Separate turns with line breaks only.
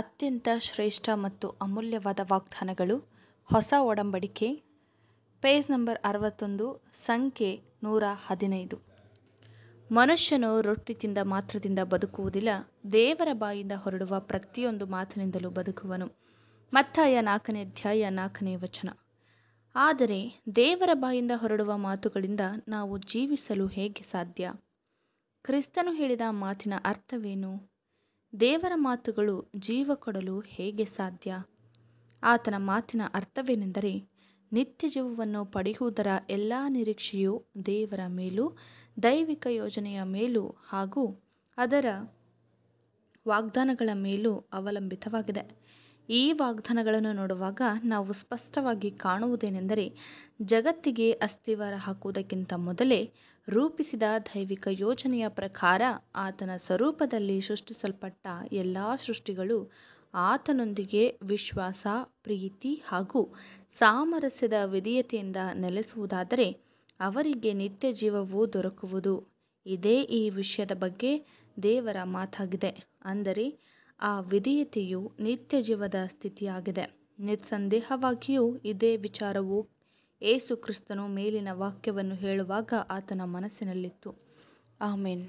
ಅತ್ಯಂತ ಶ್ರೇಷ್ಠ ಮತ್ತು ಅಮೂಲ್ಯವಾದ ವಾಗ್ದಾನಗಳು ಹೊಸ ಒಡಂಬಡಿಕೆ ಪೇಜ್ ನಂಬರ್ ಅರವತ್ತೊಂದು ಸಂಖ್ಯೆ ನೂರ ಹದಿನೈದು ಮನುಷ್ಯನು ರೊಟ್ಟಿ ತಿಂದ ಮಾತ್ರದಿಂದ ಬದುಕುವುದಿಲ್ಲ ದೇವರ ಬಾಯಿಂದ ಹೊರಡುವ ಪ್ರತಿಯೊಂದು ಮಾತಿನಿಂದಲೂ ಬದುಕುವನು ಮತ್ತಾಯ ನಾಲ್ಕನೇ ಅಧ್ಯಾಯ ನಾಲ್ಕನೇ ವಚನ ಆದರೆ ದೇವರ ಬಾಯಿಂದ ಹೊರಡುವ ಮಾತುಗಳಿಂದ ನಾವು ಜೀವಿಸಲು ಹೇಗೆ ಸಾಧ್ಯ ಕ್ರಿಸ್ತನು ಹೇಳಿದ ಮಾತಿನ ಅರ್ಥವೇನು ದೇವರ ಮಾತುಗಳು ಜೀವ ಕೊಡಲು ಹೇಗೆ ಸಾಧ್ಯ ಆತನ ಮಾತಿನ ಅರ್ಥವೇನೆಂದರೆ ನಿತ್ಯ ಜೀವವನ್ನು ಪಡೆಯುವುದರ ಎಲ್ಲ ನಿರೀಕ್ಷೆಯು ದೇವರ ಮೇಲೂ ದೈವಿಕ ಯೋಜನೆಯ ಮೇಲೂ ಹಾಗೂ ಅದರ ವಾಗ್ದಾನಗಳ ಮೇಲೂ ಅವಲಂಬಿತವಾಗಿದೆ ಈ ವಾಗ್ದಾನಗಳನ್ನು ನೋಡುವಾಗ ನಾವು ಸ್ಪಷ್ಟವಾಗಿ ಕಾಣುವುದೇನೆಂದರೆ ಜಗತ್ತಿಗೆ ಅಸ್ತಿವಾರ ಹಾಕುವುದಕ್ಕಿಂತ ಮೊದಲೇ ರೂಪಿಸಿದ ದೈವಿಕ ಯೋಜನೆಯ ಪ್ರಕಾರ ಆತನ ಸ್ವರೂಪದಲ್ಲಿ ಸೃಷ್ಟಿಸಲ್ಪಟ್ಟ ಎಲ್ಲ ಸೃಷ್ಟಿಗಳು ಆತನೊಂದಿಗೆ ವಿಶ್ವಾಸ ಪ್ರೀತಿ ಹಾಗೂ ಸಾಮರಸ್ಯದ ವಿಧೀಯತೆಯಿಂದ ನೆಲೆಸುವುದಾದರೆ ಅವರಿಗೆ ನಿತ್ಯ ಜೀವವು ದೊರಕುವುದು ಇದೇ ಈ ವಿಷಯದ ಬಗ್ಗೆ ದೇವರ ಮಾತಾಗಿದೆ ಅಂದರೆ ಆ ವಿಧೇಯತೆಯು ನಿತ್ಯ ಜೀವದ ಸ್ಥಿತಿಯಾಗಿದೆ ನಿಸ್ಸಂದೇಹವಾಗಿಯೂ ಇದೇ ವಿಚಾರವು ಏಸು ಕ್ರಿಸ್ತನು ಮೇಲಿನ ವಾಕ್ಯವನ್ನು ಹೇಳುವಾಗ ಆತನ ಮನಸ್ಸಿನಲ್ಲಿತ್ತು ಆಮೇನ್